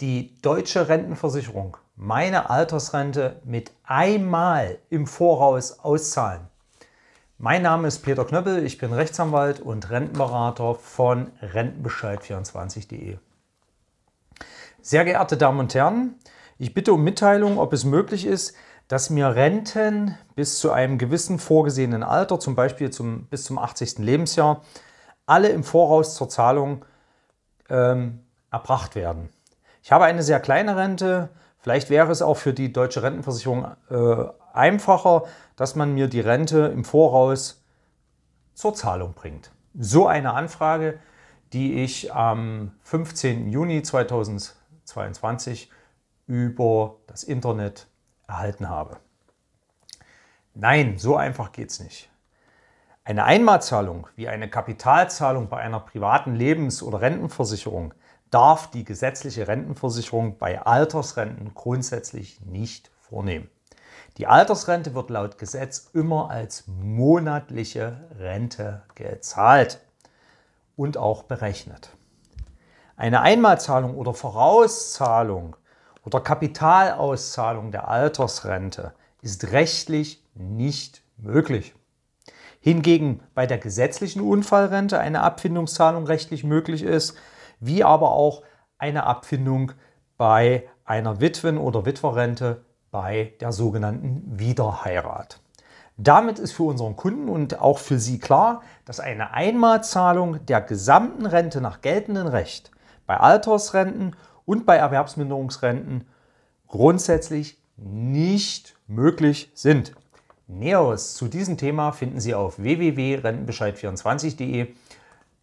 die deutsche Rentenversicherung meine Altersrente mit einmal im Voraus auszahlen. Mein Name ist Peter Knöppel, ich bin Rechtsanwalt und Rentenberater von Rentenbescheid24.de. Sehr geehrte Damen und Herren, ich bitte um Mitteilung, ob es möglich ist, dass mir Renten bis zu einem gewissen vorgesehenen Alter, zum Beispiel zum, bis zum 80. Lebensjahr, alle im Voraus zur Zahlung ähm, erbracht werden. Ich habe eine sehr kleine Rente. Vielleicht wäre es auch für die deutsche Rentenversicherung äh, einfacher, dass man mir die Rente im Voraus zur Zahlung bringt. So eine Anfrage, die ich am 15. Juni 2022 über das Internet erhalten habe. Nein, so einfach geht es nicht. Eine Einmalzahlung wie eine Kapitalzahlung bei einer privaten Lebens- oder Rentenversicherung darf die gesetzliche Rentenversicherung bei Altersrenten grundsätzlich nicht vornehmen. Die Altersrente wird laut Gesetz immer als monatliche Rente gezahlt und auch berechnet. Eine Einmalzahlung oder Vorauszahlung oder Kapitalauszahlung der Altersrente ist rechtlich nicht möglich. Hingegen bei der gesetzlichen Unfallrente eine Abfindungszahlung rechtlich möglich ist, wie aber auch eine Abfindung bei einer Witwen- oder Witwerrente bei der sogenannten Wiederheirat. Damit ist für unseren Kunden und auch für Sie klar, dass eine Einmalzahlung der gesamten Rente nach geltendem Recht bei Altersrenten und bei Erwerbsminderungsrenten grundsätzlich nicht möglich sind. Näheres zu diesem Thema finden Sie auf www.rentenbescheid24.de